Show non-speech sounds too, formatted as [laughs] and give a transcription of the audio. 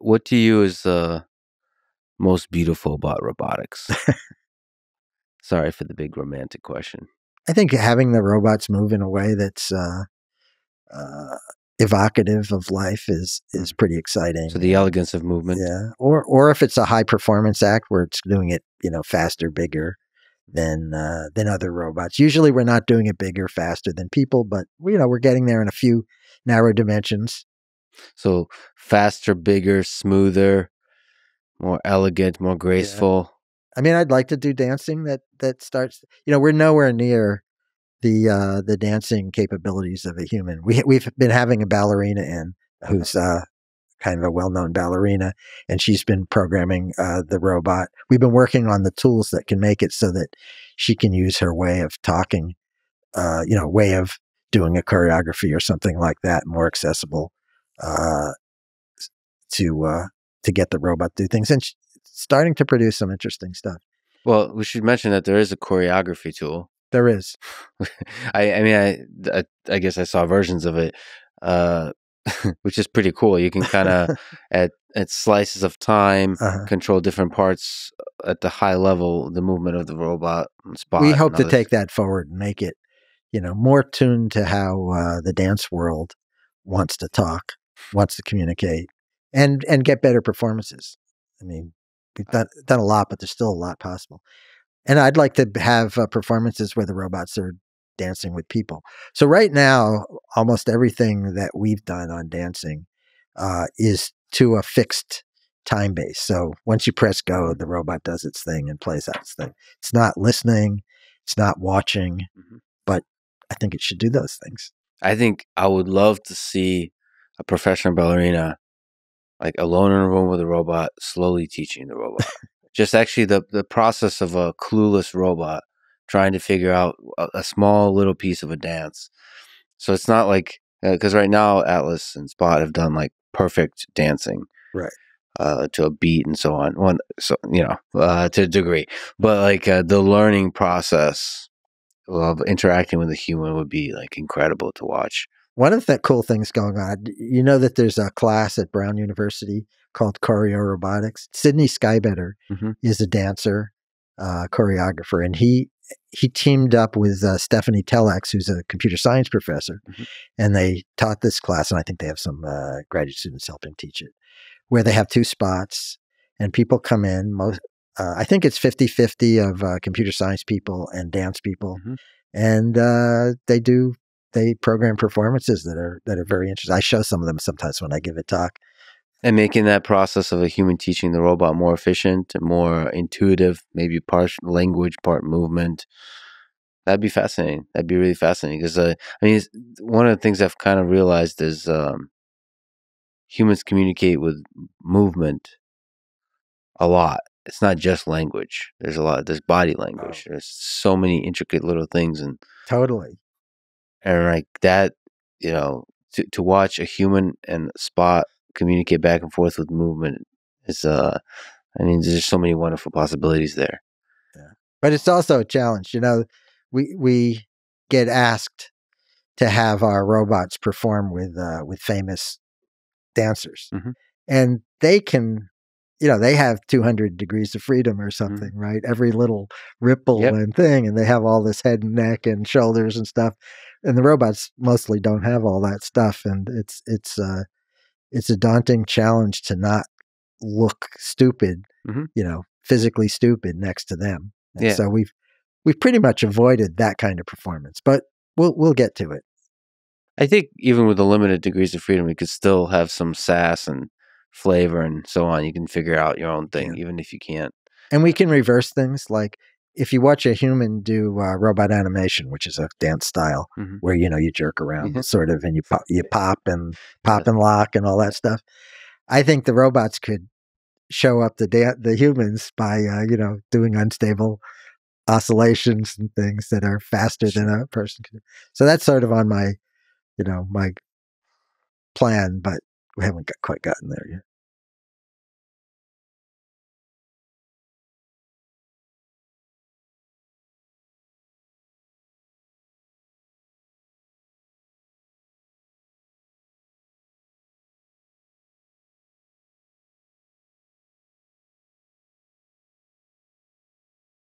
what to you is the uh, most beautiful about robotics? [laughs] Sorry for the big romantic question. I think having the robots move in a way that's uh, uh, evocative of life is hmm. is pretty exciting. So the elegance of movement, yeah. Or or if it's a high performance act where it's doing it, you know, faster, bigger than uh, than other robots. Usually, we're not doing it bigger, faster than people, but you know, we're getting there in a few narrow dimensions. So faster, bigger, smoother, more elegant, more graceful. Yeah. I mean, I'd like to do dancing that that starts. You know, we're nowhere near the uh, the dancing capabilities of a human. We we've been having a ballerina in uh-huh. who's uh, kind of a well known ballerina, and she's been programming uh, the robot. We've been working on the tools that can make it so that she can use her way of talking, uh, you know, way of doing a choreography or something like that, more accessible uh, to uh, to get the robot to do things and starting to produce some interesting stuff. Well, we should mention that there is a choreography tool. There is. [laughs] I, I mean, I, I, I guess I saw versions of it, uh, [laughs] which is pretty cool. You can kind of [laughs] at at slices of time uh-huh. control different parts uh, at the high level, the movement of the robot. we hope to take that forward and make it, you know, more tuned to how uh, the dance world wants to talk wants to communicate and and get better performances. I mean, we've done done a lot, but there's still a lot possible. And I'd like to have uh, performances where the robots are dancing with people. So right now, almost everything that we've done on dancing uh, is to a fixed time base. So once you press go, the robot does its thing and plays out its thing. It's not listening, it's not watching, mm-hmm. but I think it should do those things. I think I would love to see a professional ballerina, like alone in a room with a robot, slowly teaching the robot. [laughs] Just actually the, the process of a clueless robot trying to figure out a, a small little piece of a dance. So it's not like, because uh, right now Atlas and Spot have done like perfect dancing. Right. Uh, to a beat and so on. One, so you know, uh, to a degree, but like uh, the learning process of interacting with a human would be like incredible to watch one of the cool things going on, you know that there's a class at Brown University called choreo robotics. Sydney Skybetter mm-hmm. is a dancer, uh, choreographer, and he he teamed up with uh, Stephanie Telex, who's a computer science professor, mm-hmm. and they taught this class. And I think they have some uh, graduate students helping teach it, where they have two spots and people come in. Most uh, I think it's 50-50 of uh, computer science people and dance people. Mm-hmm and uh, they do they program performances that are that are very interesting. I show some of them sometimes when I give a talk. And making that process of a human teaching the robot more efficient, more intuitive, maybe part language, part movement. That'd be fascinating. That'd be really fascinating because uh, I mean, one of the things I've kind of realized is um, humans communicate with movement a lot. It's not just language. There's a lot. There's body language. There's so many intricate little things and totally and like that, you know, to, to watch a human and spot communicate back and forth with movement is uh I mean there's so many wonderful possibilities there. Yeah. But it's also a challenge, you know, we we get asked to have our robots perform with uh with famous dancers. Mm-hmm. And they can you know, they have 200 degrees of freedom or mm-hmm. something, mm-hmm. right? Every little ripple yep. and thing and they have all this head and neck and shoulders and stuff and the robots mostly don't have all that stuff and it's it's uh it's a daunting challenge to not look stupid mm-hmm. you know physically stupid next to them and yeah. so we've we've pretty much avoided that kind of performance but we'll we'll get to it i think even with the limited degrees of freedom you could still have some sass and flavor and so on you can figure out your own thing yeah. even if you can't and we can reverse things like if you watch a human do uh, robot animation, which is a dance style mm-hmm. where you know you jerk around mm-hmm. sort of and you pop, you pop and pop and lock and all that stuff, I think the robots could show up the da- the humans by uh, you know doing unstable oscillations and things that are faster than a person can. So that's sort of on my you know my plan, but we haven't got, quite gotten there yet.